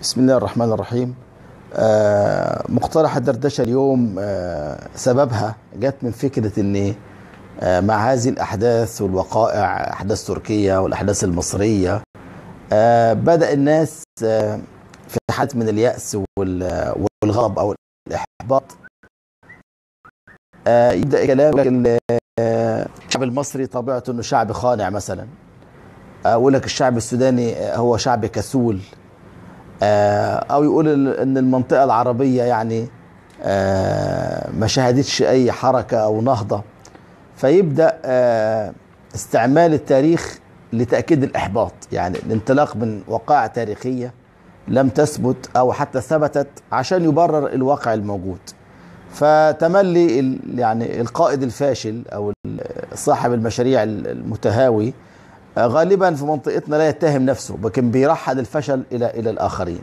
بسم الله الرحمن الرحيم آه، مقترح الدردشه اليوم آه، سببها جت من فكره ان آه، مع هذه الاحداث والوقائع احداث تركيا والاحداث المصريه بدا الناس في حاله من الياس والغضب او الاحباط يبدا الكلام لكن الشعب المصري طبيعته انه شعب خانع مثلا اقول لك الشعب السوداني هو شعب كسول آه، او يقول ان المنطقه العربيه يعني آه، ما شهدتش اي حركه او نهضه فيبدا آه، استعمال التاريخ لتاكيد الاحباط يعني الانطلاق من وقائع تاريخيه لم تثبت او حتى ثبتت عشان يبرر الواقع الموجود فتملي يعني القائد الفاشل او صاحب المشاريع المتهاوي غالبا في منطقتنا لا يتهم نفسه لكن بيرحل الفشل الى الى الاخرين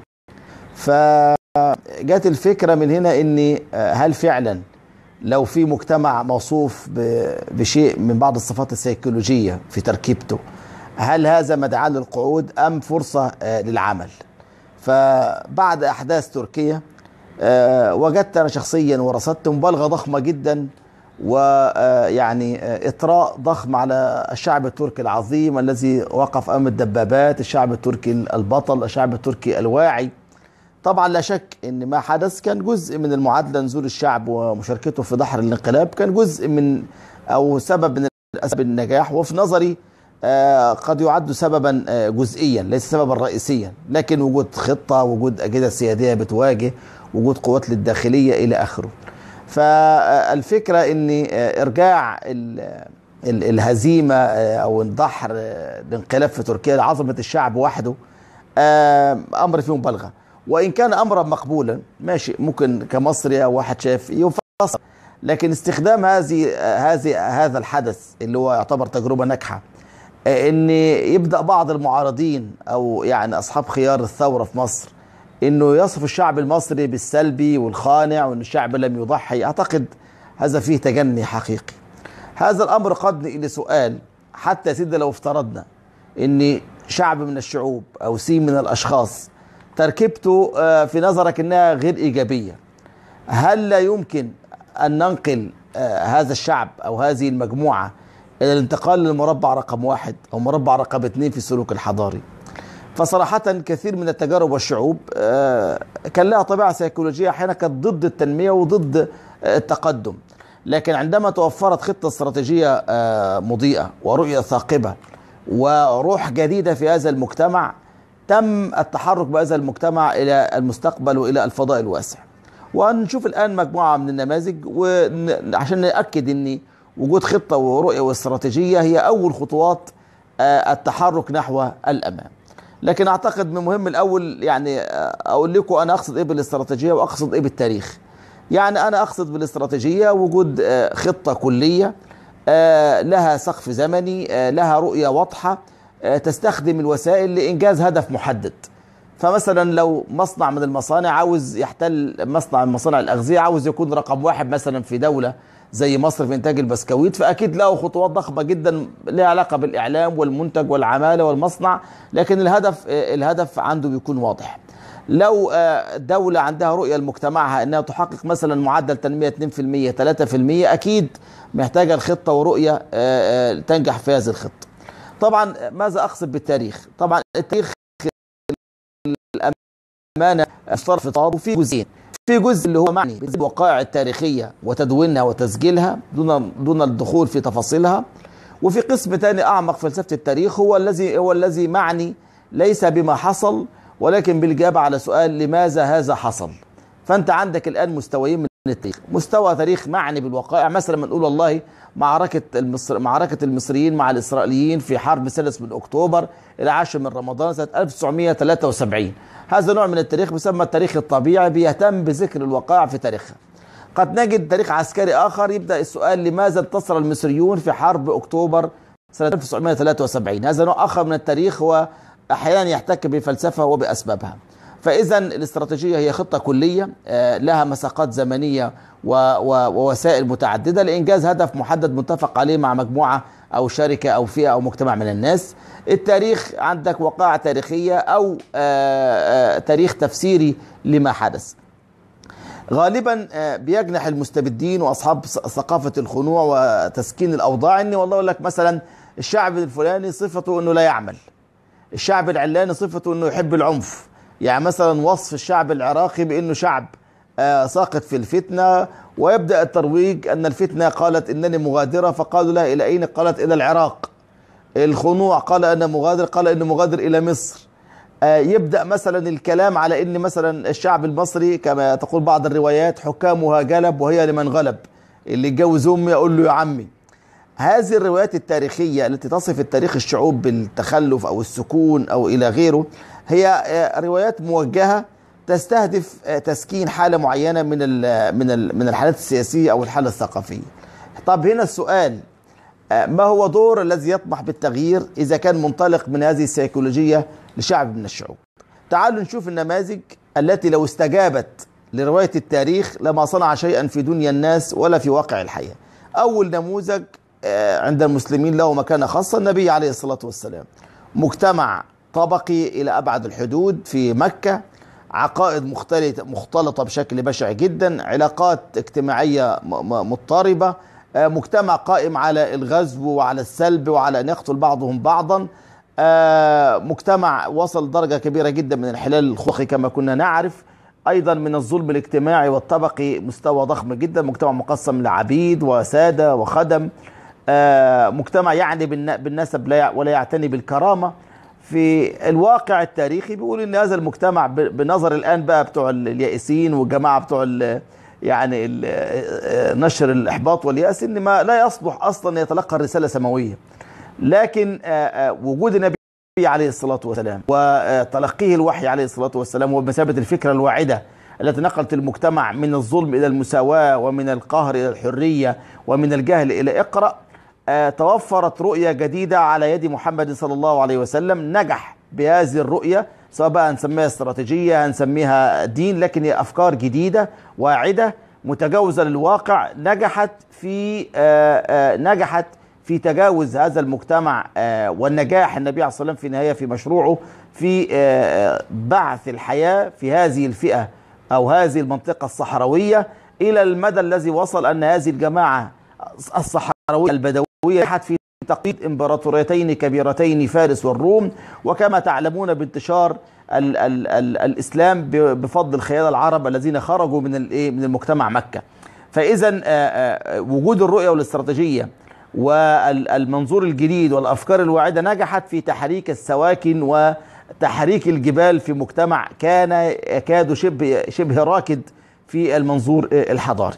فجت الفكره من هنا ان آه، هل فعلا لو في مجتمع موصوف بشيء من بعض الصفات السيكولوجيه في تركيبته هل هذا مدعاه للقعود ام فرصه آه، للعمل فبعد احداث تركيا آه، وجدت انا شخصيا ورصدت مبالغه ضخمه جدا ويعني إطراء ضخم على الشعب التركي العظيم الذي وقف أمام الدبابات الشعب التركي البطل الشعب التركي الواعي طبعا لا شك ان ما حدث كان جزء من المعادله نزول الشعب ومشاركته في دحر الانقلاب كان جزء من او سبب من اسباب النجاح وفي نظري آه، قد يعد سببا آه، جزئيا ليس سببا رئيسيا لكن وجود خطه وجود اجهزه سياديه بتواجه وجود قوات للداخليه الى اخره فالفكرة ان آه، ارجاع الهزيمة آه، او الدحر الانقلاب آه، في تركيا لعظمة الشعب وحده امر فيه مبالغة وان كان امرا مقبولا ماشي ممكن كمصري او واحد شاف يفسر لكن استخدام هذه هذه هذا الحدث اللي هو يعتبر تجربه ناجحه ان يبدا بعض المعارضين او يعني اصحاب خيار الثوره في مصر انه يصف الشعب المصري بالسلبي والخانع وان الشعب لم يضحي اعتقد هذا فيه تجني حقيقي هذا الامر قد الى سؤال حتى سيدة لو افترضنا ان شعب من الشعوب او سين من الاشخاص تركيبته آه، في نظرك انها غير ايجابيه هل لا يمكن ان ننقل آه، هذا الشعب او هذه المجموعه الى الانتقال للمربع رقم واحد او مربع رقم اثنين في السلوك الحضاري فصراحة كثير من التجارب والشعوب آه، كان لها طبيعة سيكولوجية أحيانا كانت ضد التنمية وضد آه، التقدم لكن عندما توفرت خطة استراتيجية آه، مضيئة ورؤية ثاقبة وروح جديدة في هذا المجتمع تم التحرك بهذا المجتمع إلى المستقبل وإلى الفضاء الواسع وهنشوف الآن مجموعة من النماذج عشان نأكد أن وجود خطة ورؤية واستراتيجية هي أول خطوات التحرك نحو الأمام لكن اعتقد من مهم الاول يعني آه، اقول لكم انا اقصد ايه بالاستراتيجيه واقصد ايه بالتاريخ يعني انا اقصد بالاستراتيجيه وجود آه، خطه كليه آه، لها سقف زمني لها رؤيه واضحه تستخدم الوسائل لانجاز هدف محدد فمثلا لو مصنع من المصانع عاوز يحتل مصنع من مصانع الاغذيه عاوز يكون رقم واحد مثلا في دوله زي مصر في انتاج البسكويت فاكيد له خطوات ضخمه جدا لها علاقه بالاعلام والمنتج والعماله والمصنع لكن الهدف الهدف عنده بيكون واضح لو آه، دولة عندها رؤية لمجتمعها انها تحقق مثلا معدل تنمية 2% 3% اكيد محتاجة الخطة ورؤية آه، آه، تنجح في هذه الخطة طبعا ماذا اقصد بالتاريخ طبعا التاريخ معنى الصرف في في جزئين في جزء اللي هو معني بالوقائع التاريخية وتدوينها وتسجيلها دون دون الدخول في تفاصيلها وفي قسم ثاني أعمق فلسفة التاريخ هو الذي هو الذي معني ليس بما حصل ولكن بالإجابة على سؤال لماذا هذا حصل فأنت عندك الآن مستويين من من التاريخ مستوى تاريخ معني بالوقائع يعني مثلا بنقول والله معركة المصر معركة المصريين مع الإسرائيليين في حرب سلس من أكتوبر العاشر من رمضان سنة 1973 هذا نوع من التاريخ يسمى التاريخ الطبيعي بيهتم بذكر الوقائع في تاريخها قد نجد تاريخ عسكري آخر يبدأ السؤال لماذا انتصر المصريون في حرب أكتوبر سنة 1973 هذا نوع آخر من التاريخ هو أحيانا يحتك بفلسفة وبأسبابها فإذا الاستراتيجية هي خطة كلية آه، لها مساقات زمنية ووسائل متعددة لإنجاز هدف محدد متفق عليه مع مجموعة أو شركة أو فئة أو مجتمع من الناس التاريخ عندك وقائع تاريخية أو آه، آه، تاريخ تفسيري لما حدث غالبا بيجنح المستبدين واصحاب ثقافه الخنوع وتسكين الاوضاع ان والله اقول لك مثلا الشعب الفلاني صفته انه لا يعمل الشعب العلاني صفته انه يحب العنف يعني مثلا وصف الشعب العراقي بأنه شعب آه، ساقط في الفتنة ويبدأ الترويج أن الفتنة قالت إنني مغادرة فقالوا لها إلى أين قالت إلى العراق الخنوع قال أنا مغادر قال إنه مغادر إلى مصر آه، يبدأ مثلا الكلام على أن مثلا الشعب المصري كما تقول بعض الروايات حكامها جلب وهي لمن غلب اللي اتجوز أمي أقول له يا عمي هذه الروايات التاريخية التي تصف التاريخ الشعوب بالتخلف أو السكون أو إلى غيره هي آه، روايات موجهه تستهدف آه، تسكين حاله معينه من من من الحالات السياسيه او الحاله الثقافيه. طب هنا السؤال آه، ما هو دور الذي يطمح بالتغيير اذا كان منطلق من هذه السيكولوجيه لشعب من الشعوب؟ تعالوا نشوف النماذج التي لو استجابت لروايه التاريخ لما صنع شيئا في دنيا الناس ولا في واقع الحياه. اول نموذج عند المسلمين له مكانه خاصه النبي عليه الصلاه والسلام. مجتمع طبقي الى ابعد الحدود في مكه عقائد مختلطه مختلطه بشكل بشع جدا علاقات اجتماعيه مضطربه آه، مجتمع قائم على الغزو وعلى السلب وعلى ان يقتل بعضهم بعضا آه، مجتمع وصل درجه كبيره جدا من الحلال الخلقي كما كنا نعرف ايضا من الظلم الاجتماعي والطبقي مستوى ضخم جدا مجتمع مقسم لعبيد وساده وخدم آه، مجتمع يعني بالنسب ولا يعتني بالكرامه في الواقع التاريخي بيقول ان هذا المجتمع بنظر الان بقى بتوع اليائسين والجماعه بتوع يعني نشر الاحباط والياس ان ما لا يصلح اصلا يتلقى الرساله سماويه لكن وجود النبي عليه الصلاه والسلام وتلقيه الوحي عليه الصلاه والسلام وبمثابه الفكره الواعده التي نقلت المجتمع من الظلم الى المساواه ومن القهر الى الحريه ومن الجهل الى اقرا آه، توفرت رؤية جديدة على يد محمد صلى الله عليه وسلم نجح بهذه الرؤية سواء بقى هنسميها استراتيجية هنسميها دين لكن هي أفكار جديدة واعدة متجاوزة للواقع نجحت في آه، آه، نجحت في تجاوز هذا المجتمع والنجاح النبي عليه الصلاة والسلام في النهاية في مشروعه في بعث الحياة في هذه الفئة أو هذه المنطقة الصحراوية إلى المدى الذي وصل أن هذه الجماعة الصحراوية البدوية نجحت في تقييد امبراطوريتين كبيرتين فارس والروم وكما تعلمون بانتشار ال ال الـ الاسلام بفضل الخيال العرب الذين خرجوا من إيه، من المجتمع مكه فاذا آه، آه، وجود الرؤيه والاستراتيجيه والمنظور الجديد والافكار الواعده نجحت في تحريك السواكن وتحريك الجبال في مجتمع كان يكاد شبه شبه راكد في المنظور آه، الحضاري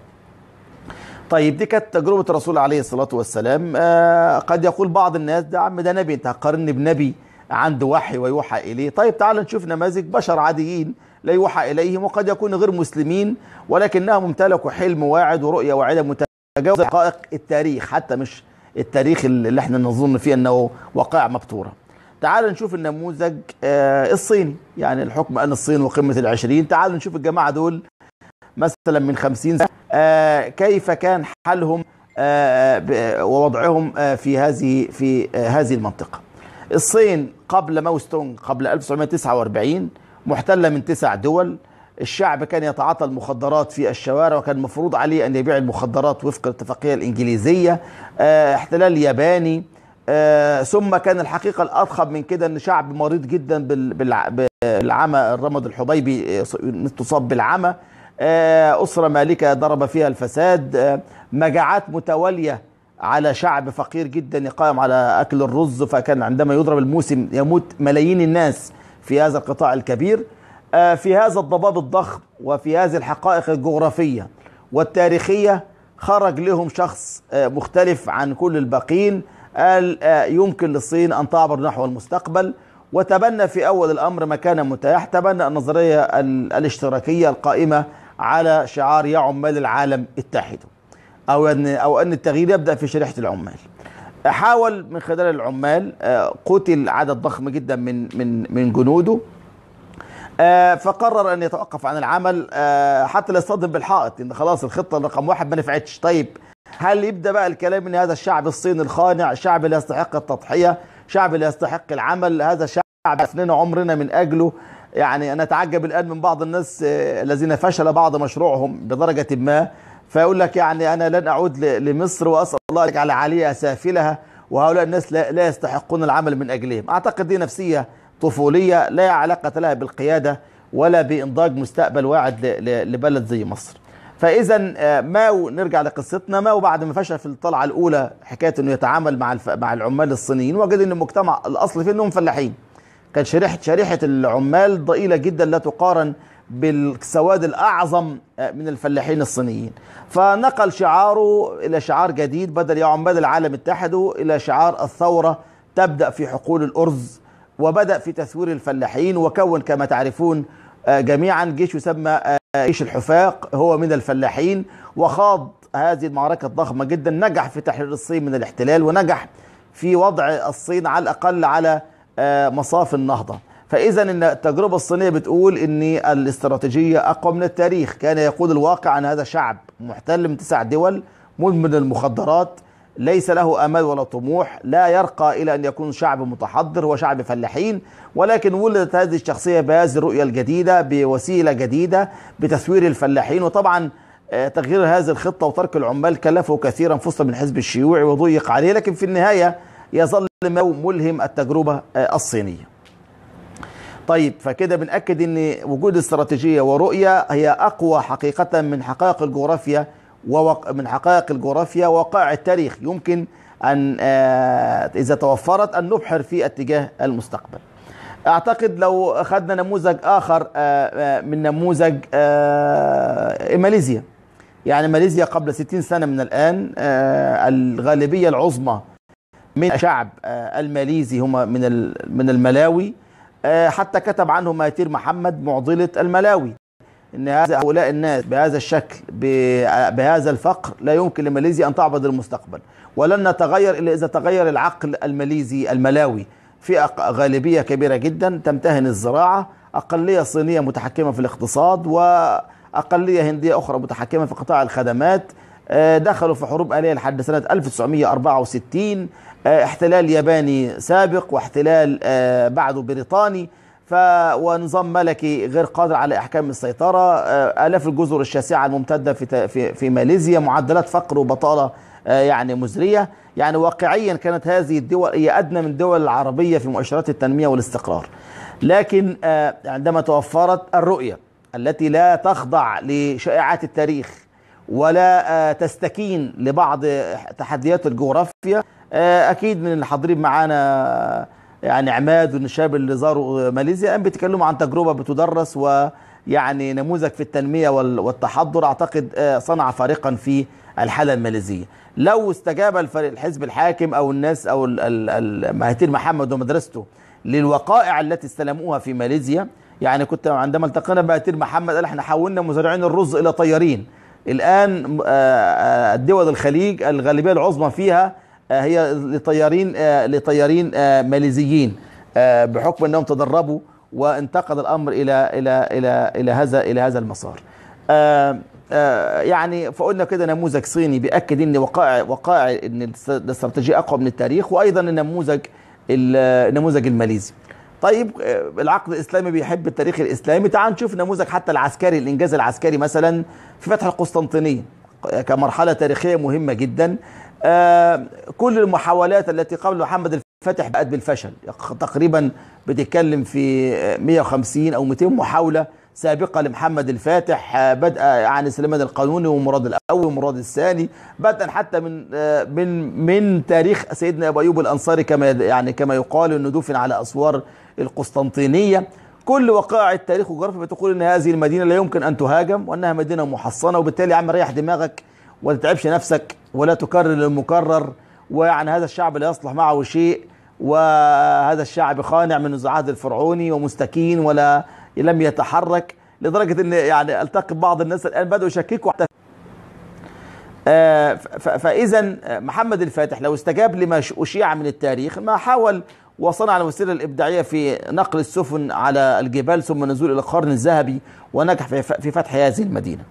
طيب دي كانت تجربة الرسول عليه الصلاة والسلام آه قد يقول بعض الناس ده عم ده نبي انت هتقارني بنبي عنده وحي ويوحى إليه طيب تعال نشوف نماذج بشر عاديين لا يوحى إليهم وقد يكون غير مسلمين ولكنهم امتلكوا حلم واعد ورؤية واعدة متجاوزة دقائق التاريخ حتى مش التاريخ اللي احنا نظن فيه انه وقائع مبتورة تعال نشوف النموذج آه الصيني يعني الحكم أن الصين وقمة العشرين تعال نشوف الجماعة دول مثلا من خمسين سنة آه، كيف كان حالهم آه، آه، ووضعهم في هذه في هذه المنطقه الصين قبل ماوستونج قبل 1949 محتله من تسع دول الشعب كان يتعاطى المخدرات في الشوارع وكان مفروض عليه أن يبيع المخدرات وفق الاتفاقية الإنجليزية احتلال ياباني ثم كان الحقيقة الأضخم من كده أن شعب مريض جدا بالعمى الرمد الحبيبي تصاب بالعمى آه، أسرة مالكة ضرب فيها الفساد آه، مجاعات متوالية على شعب فقير جدا يقام على أكل الرز فكان عندما يضرب الموسم يموت ملايين الناس في هذا القطاع الكبير آه، في هذا الضباب الضخم وفي هذه الحقائق الجغرافية والتاريخية خرج لهم شخص مختلف عن كل الباقين قال يمكن للصين أن تعبر نحو المستقبل وتبنى في أول الأمر ما كان متاح تبنى النظرية الاشتراكية القائمة على شعار يا عمال العالم اتحدوا او ان او ان التغيير يبدا في شريحه العمال حاول من خلال العمال آه، قتل عدد ضخم جدا من من من جنوده آه، فقرر ان يتوقف عن العمل آه، حتى لا يصطدم بالحائط ان خلاص الخطه رقم واحد ما نفعتش طيب هل يبدا بقى الكلام ان هذا الشعب الصيني الخانع شعب لا يستحق التضحيه شعب لا يستحق العمل هذا شعب افنينا عمرنا من اجله يعني أنا أتعجب الآن من بعض الناس آه، الذين فشل بعض مشروعهم بدرجة ما فيقول لك يعني أنا لن أعود لمصر وأسأل الله لك على عليها سافلها وهؤلاء الناس لا, يستحقون العمل من أجلهم أعتقد دي نفسية طفولية لا علاقة لها بالقيادة ولا بإنضاج مستقبل واعد لبلد زي مصر فاذا آه، ما نرجع لقصتنا ما بعد ما فشل في الطلعه الاولى حكايه انه يتعامل مع مع العمال الصينيين وجد ان المجتمع الاصلي فيه انهم فلاحين كان شريحة شريحة العمال ضئيلة جدا لا تقارن بالسواد الأعظم آه، من الفلاحين الصينيين فنقل شعاره إلى شعار جديد بدل يا عمال العالم اتحدوا إلى شعار الثورة تبدأ في حقول الأرز وبدأ في تثوير الفلاحين وكون كما تعرفون آه، جميعا جيش يسمى آه، جيش الحفاق هو من الفلاحين وخاض هذه المعركة الضخمة جدا نجح في تحرير الصين من الاحتلال ونجح في وضع الصين على الأقل على آه، مصاف النهضة فاذا التجربه الصينيه بتقول ان الاستراتيجيه اقوى من التاريخ كان يقول الواقع ان هذا شعب محتل من تسع دول مدمن المخدرات ليس له امل ولا طموح لا يرقى الى ان يكون شعب متحضر وشعب فلاحين ولكن ولدت هذه الشخصيه بهذه الرؤيه الجديده بوسيله جديده بتثوير الفلاحين وطبعا آه، تغيير هذه الخطه وترك العمال كلفه كثيرا فصل من الحزب الشيوعي وضيق عليه لكن في النهايه يظل ملهم التجربة آه، الصينية طيب فكده بنأكد ان وجود استراتيجية ورؤية هي اقوى حقيقة من حقائق الجغرافيا ووق... من حقائق الجغرافيا ووقائع التاريخ يمكن ان آه، اذا توفرت ان نبحر في اتجاه المستقبل اعتقد لو اخذنا نموذج اخر آه، من نموذج ماليزيا يعني ماليزيا قبل 60 سنة من الآن الغالبية العظمى من شعب آه، الماليزي هم من من الملاوي آه، حتى كتب عنه ماتير محمد معضلة الملاوي ان هذا هؤلاء الناس بهذا الشكل بهذا الفقر لا يمكن لماليزيا ان تعبد المستقبل ولن نتغير الا اذا تغير العقل الماليزي الملاوي فئة غالبية كبيرة جدا تمتهن الزراعة أقلية صينية متحكمة في الاقتصاد وأقلية هندية أخرى متحكمة في قطاع الخدمات آه، دخلوا في حروب آلية لحد سنة 1964 آه، احتلال ياباني سابق واحتلال آه، بعده بريطاني ف ونظام ملكي غير قادر على احكام السيطره الاف الجزر الشاسعه الممتده في في, في ماليزيا معدلات فقر وبطاله يعني مزريه يعني واقعيا كانت هذه الدول هي ادنى من الدول العربيه في مؤشرات التنميه والاستقرار لكن عندما توفرت الرؤيه التي لا تخضع لشائعات التاريخ ولا آه، تستكين لبعض تحديات الجغرافيا آه، اكيد من اللي حاضرين معانا يعني عماد والشباب اللي زاروا آه، ماليزيا قام بيتكلموا عن تجربه بتدرس ويعني نموذج في التنميه والتحضر اعتقد صنع فارقا في الحاله الماليزيه لو استجاب الفريق الحزب الحاكم او الناس او مهاتير محمد ومدرسته للوقائع التي استلموها في ماليزيا يعني كنت عندما التقينا بمهاتير محمد قال احنا حولنا مزارعين الرز الى طيارين الآن آه، آه، الدول الخليج الغالبية العظمى فيها آه، هي لطيارين لطيارين ماليزيين بحكم أنهم تدربوا وانتقل الأمر إلى إلى إلى إلى هذا إلى هذا المسار. يعني فقلنا كده نموذج صيني بيأكد ان وقائع وقائع ان الاستراتيجيه اقوى من التاريخ وايضا النموذج النموذج الماليزي. طيب آه، العقد الاسلامي بيحب التاريخ الاسلامي تعال نشوف نموذج حتى العسكري الانجاز العسكري مثلا في فتح القسطنطينيه آه، كمرحله تاريخيه مهمه جدا آه، كل المحاولات التي قبل محمد الفاتح بقت بالفشل تقريبا بتتكلم في 150 او 200 محاوله سابقة لمحمد الفاتح آه، بدءا آه، عن سليمان القانوني ومراد الأول ومراد الثاني بدءا حتى من آه، من من تاريخ سيدنا أبو أيوب الأنصاري كما يعني كما يقال أنه دفن على أسوار القسطنطينية كل وقائع التاريخ والجغرافيا بتقول ان هذه المدينه لا يمكن ان تهاجم وانها مدينه محصنه وبالتالي يا عم ريح دماغك ولا تتعبش نفسك ولا تكرر المكرر ويعني هذا الشعب لا يصلح معه شيء وهذا الشعب خانع من العهد الفرعوني ومستكين ولا لم يتحرك لدرجة ان يعني التقي بعض الناس الان بدأوا يشككوا حتى آه، فاذا آه، محمد الفاتح لو استجاب لما اشيع من التاريخ ما حاول وصنع الوسيله الابداعيه في نقل السفن على الجبال ثم نزول الى القرن الذهبي ونجح في فتح هذه المدينه.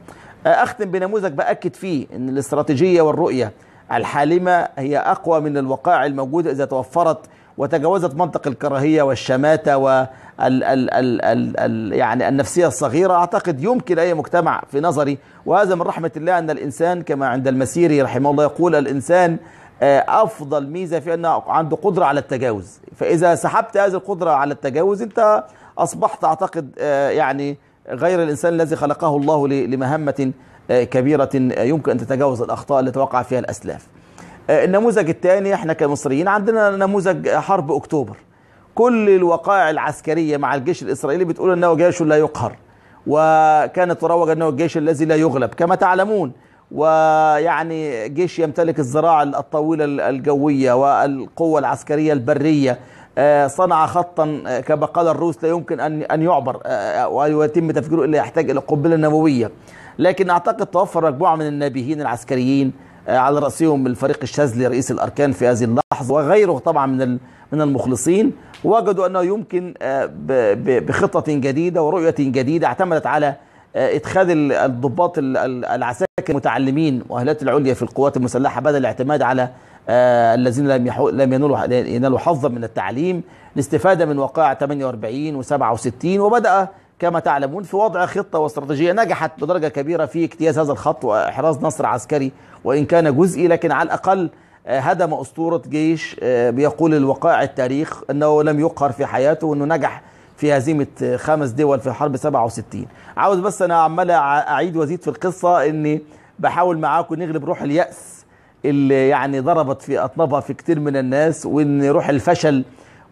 آه، اختم بنموذج باكد فيه ان الاستراتيجيه والرؤيه الحالمه هي اقوى من الوقائع الموجوده اذا توفرت وتجاوزت منطق الكراهية والشماتة وال ال ال ال ال يعني النفسية الصغيرة أعتقد يمكن أي مجتمع في نظري وهذا من رحمة الله أن الإنسان كما عند المسيري رحمه الله يقول الإنسان آه، أفضل ميزة في أنه عنده قدرة على التجاوز فإذا سحبت هذه القدرة على التجاوز أنت أصبحت أعتقد آه، يعني غير الإنسان الذي خلقه الله لمهمة آه، كبيرة يمكن أن تتجاوز الأخطاء التي وقع فيها الأسلاف آه، النموذج الثاني احنا كمصريين عندنا نموذج حرب اكتوبر كل الوقائع العسكريه مع الجيش الاسرائيلي بتقول انه جيش لا يقهر وكانت تروج انه الجيش الذي لا يغلب كما تعلمون ويعني جيش يمتلك الزراعه الطويله الجويه والقوه العسكريه البريه آه، صنع خطا آه، كما قال الروس لا يمكن ان ان يعبر ويتم تفجيره الا يحتاج الى قنبله نوويه لكن اعتقد توفر مجموعه من النابهين العسكريين آه، على رأسهم الفريق الشاذلي رئيس الأركان في هذه اللحظة وغيره طبعا من من المخلصين وجدوا أنه يمكن آه، بخطة جديدة ورؤية جديدة اعتمدت على آه، ادخال الضباط العساكر المتعلمين واهلات العليا في القوات المسلحه بدل الاعتماد على الذين لم لم ينالوا ينالوا حظا من التعليم الاستفاده من وقائع 48 و67 وبدا كما تعلمون في وضع خطة واستراتيجية نجحت بدرجة كبيرة في اجتياز هذا الخط وإحراز نصر عسكري وإن كان جزئي لكن على الأقل آه، هدم أسطورة جيش آه، بيقول الوقائع التاريخ أنه لم يقهر في حياته وأنه نجح في هزيمة آه، خمس دول في حرب 67 عاوز بس أنا عمال أعيد وأزيد في القصة أني بحاول معاكم نغلب روح اليأس اللي يعني ضربت في أطنابها في كتير من الناس وأن روح الفشل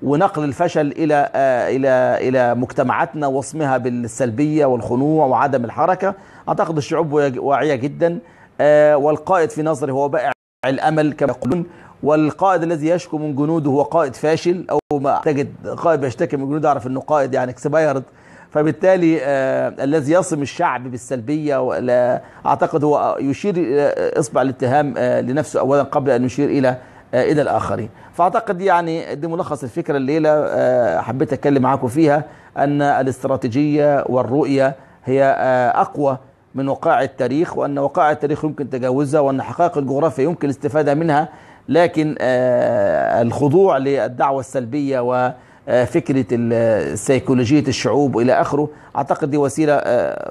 ونقل الفشل الى آه، الى الى مجتمعاتنا وصمها بالسلبيه والخنوع وعدم الحركه اعتقد الشعوب واعيه جدا آه، والقائد في نظري هو بائع الامل كما يقولون والقائد الذي يشكو من جنوده هو قائد فاشل او ما تجد قائد بيشتكي من جنوده اعرف انه قائد يعني اكسبايرد فبالتالي آه الذي يصم الشعب بالسلبيه ولا اعتقد هو يشير آه، اصبع الاتهام آه لنفسه اولا قبل ان يشير الى آه، الى الاخرين فاعتقد يعني دي ملخص الفكره الليله آه، حبيت اتكلم معاكم فيها ان الاستراتيجيه والرؤيه هي آه، اقوى من وقائع التاريخ وان وقائع التاريخ يمكن تجاوزها وان حقائق الجغرافيا يمكن الاستفاده منها لكن الخضوع للدعوه السلبيه و فكرة سيكولوجية الشعوب إلى آخره أعتقد دي وسيلة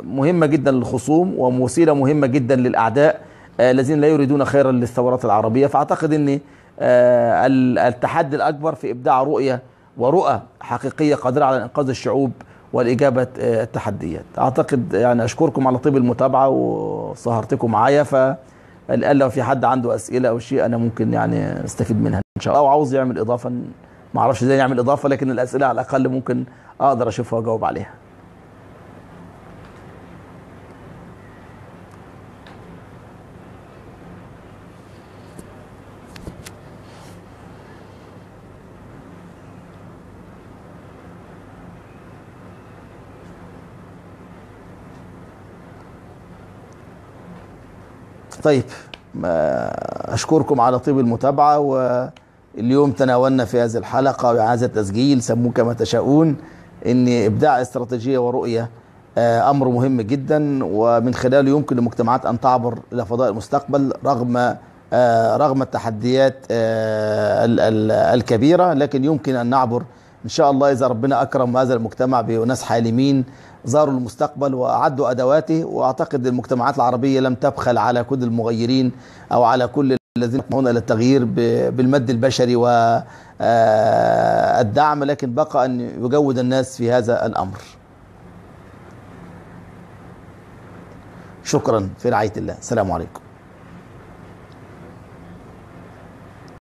مهمة جدا للخصوم ووسيلة مهمة جدا للأعداء الذين لا يريدون خيرا للثورات العربية فأعتقد أن آه، التحدي الأكبر في إبداع رؤية ورؤى حقيقية قادرة على إنقاذ الشعوب والإجابة التحديات أعتقد يعني أشكركم على طيب المتابعة وسهرتكم معايا فالآن لو في حد عنده أسئلة أو شيء أنا ممكن يعني أستفيد منها إن شاء الله أو عاوز يعمل إضافة معرفش إزاي يعمل إضافة لكن الأسئلة على الأقل ممكن أقدر أشوفها وأجاوب عليها طيب أشكركم على طيب المتابعة واليوم تناولنا في هذه الحلقة وإعادة تسجيل سموه كما تشاؤون أن إبداع استراتيجية ورؤية آه، أمر مهم جدا ومن خلاله يمكن للمجتمعات أن تعبر إلى فضاء المستقبل رغم آه، رغم التحديات آه، الكبيرة لكن يمكن أن نعبر إن شاء الله إذا ربنا أكرم هذا المجتمع بناس حالمين زاروا المستقبل وأعدوا أدواته وأعتقد المجتمعات العربية لم تبخل على كل المغيرين أو على كل الذين يطمحون إلى التغيير بالمد البشري والدعم آه، لكن بقى أن يجود الناس في هذا الأمر شكرا في رعاية الله السلام عليكم